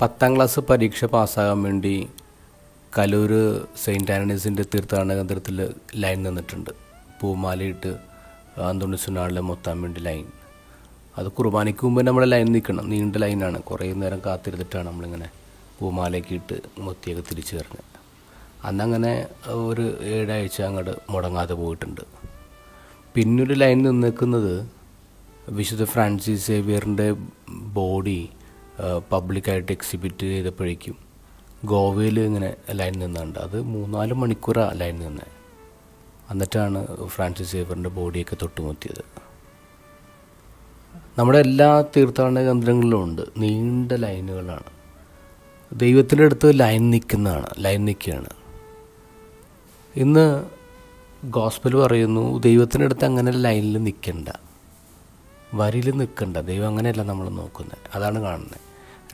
പത്താം ക്ലാസ് പരീക്ഷ പാസ്സാകാൻ വേണ്ടി കലൂർ സെയിൻറ്റ് ആനണീസിൻ്റെ തീർത്ഥാടന കേന്ദ്രത്തിൽ ലൈൻ നിന്നിട്ടുണ്ട് പൂമാലയിട്ട് അന്തോണിസുനാളിലെ മൊത്താൻ വേണ്ടി ലൈൻ അത് കുർബാനയ്ക്ക് മുമ്പ് നമ്മൾ ലൈൻ നിൽക്കണം നീണ്ട ലൈനാണ് കുറേ നേരം കാത്തിരുന്നിട്ടാണ് നമ്മളിങ്ങനെ പൂമാലയ്ക്ക് ഇട്ട് മൊത്തിയൊക്കെ തിരിച്ചു കയറുന്നത് അന്നങ്ങനെ ഒരു ഏഴാഴ്ച അങ്ങോട്ട് മുടങ്ങാതെ പോയിട്ടുണ്ട് പിന്നൊരു ലൈൻ നിന്നേക്കുന്നത് വിശുദ്ധ ഫ്രാൻസിസ് സേവിയറിൻ്റെ ബോഡി പബ്ലിക്കായിട്ട് എക്സിബിറ്റ് ചെയ്തപ്പോഴേക്കും ഗോവയിൽ ഇങ്ങനെ ലൈൻ നിന്നുണ്ട് അത് മൂന്നാല് മണിക്കൂറാണ് ലൈൻ നിന്നത് എന്നിട്ടാണ് ഫ്രാൻസിസ് സേവറിൻ്റെ ബോഡിയൊക്കെ തൊട്ടുമുത്തിയത് നമ്മുടെ എല്ലാ തീർത്ഥാടന കേന്ദ്രങ്ങളിലും ഉണ്ട് നീണ്ട ലൈനുകളാണ് ദൈവത്തിൻ്റെ അടുത്ത് ലൈൻ നിൽക്കുന്നതാണ് ലൈൻ നിൽക്കുകയാണ് ഇന്ന് ഗോസ്പൽ പറയുന്നു ദൈവത്തിൻ്റെ അടുത്ത് അങ്ങനെ ലൈനിൽ നിൽക്കണ്ട വരിയിൽ നിൽക്കണ്ട ദൈവം അങ്ങനെയല്ല നമ്മൾ നോക്കുന്നത് അതാണ് കാണുന്നത്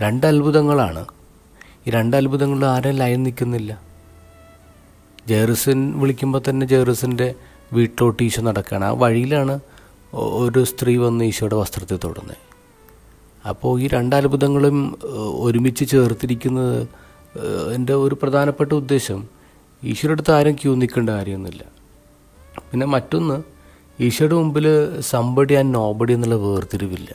രണ്ട് അത്ഭുതങ്ങളാണ് ഈ രണ്ട് അത്ഭുതങ്ങളും ആരും ലൈൻ നിൽക്കുന്നില്ല ജേറിസൻ വിളിക്കുമ്പോൾ തന്നെ ജേറിസിൻ്റെ വീട്ടിലോട്ട് ഈശോ നടക്കുകയാണ് ആ വഴിയിലാണ് ഒരു സ്ത്രീ വന്ന് ഈശോയുടെ വസ്ത്രത്തെ തുടങ്ങുന്നത് അപ്പോൾ ഈ രണ്ട് അത്ഭുതങ്ങളും ഒരുമിച്ച് ചേർത്തിരിക്കുന്നത് എൻ്റെ ഒരു പ്രധാനപ്പെട്ട ഉദ്ദേശം ഈശോയുടെ അടുത്ത് ആരും ക്യൂ നിൽക്കേണ്ട കാര്യമൊന്നുമില്ല പിന്നെ മറ്റൊന്ന് ഈശോയുടെ മുമ്പിൽ സമ്പടി ആൻഡ് നോബടി എന്നുള്ള വേർതിരിവില്ല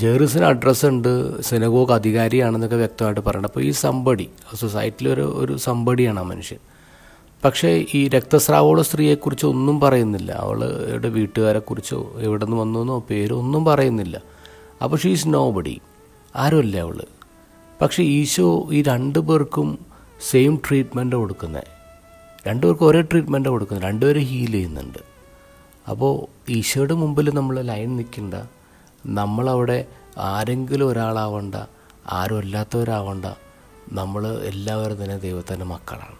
ജേറിസിന് അഡ്രസ്സ് ഉണ്ട് സെനഗോക്ക് അധികാരിയാണെന്നൊക്കെ വ്യക്തമായിട്ട് പറയുന്നത് അപ്പോൾ ഈ സമ്പടി സൊസൈറ്റിയിലെ ഒരു ഒരു സമ്പടിയാണ് ആ മനുഷ്യൻ പക്ഷേ ഈ രക്തസ്രാവമുള്ള സ്ത്രീയെക്കുറിച്ച് ഒന്നും പറയുന്നില്ല അവളുടെ വീട്ടുകാരെക്കുറിച്ചോ എവിടെ നിന്ന് വന്നോന്നോ പേരോ ഒന്നും പറയുന്നില്ല അപ്പോൾ ഷീ ഈസ് നോ ബഡി ആരുമല്ല അവൾ പക്ഷേ ഈശോ ഈ രണ്ടു പേർക്കും സെയിം ട്രീറ്റ്മെൻ്റ് കൊടുക്കുന്നത് രണ്ടുപേർക്കും ഒരേ ട്രീറ്റ്മെൻറ്റാണ് കൊടുക്കുന്നത് രണ്ടുപേരും ഹീൽ ചെയ്യുന്നുണ്ട് അപ്പോൾ ഈശോയുടെ മുമ്പിൽ നമ്മൾ ലൈൻ നിൽക്കേണ്ട നമ്മളവിടെ ആരെങ്കിലും ഒരാളാവണ്ട ആരും അല്ലാത്തവരാവണ്ട നമ്മൾ എല്ലാവരും തന്നെ ദൈവത്തിൻ്റെ മക്കളാണ്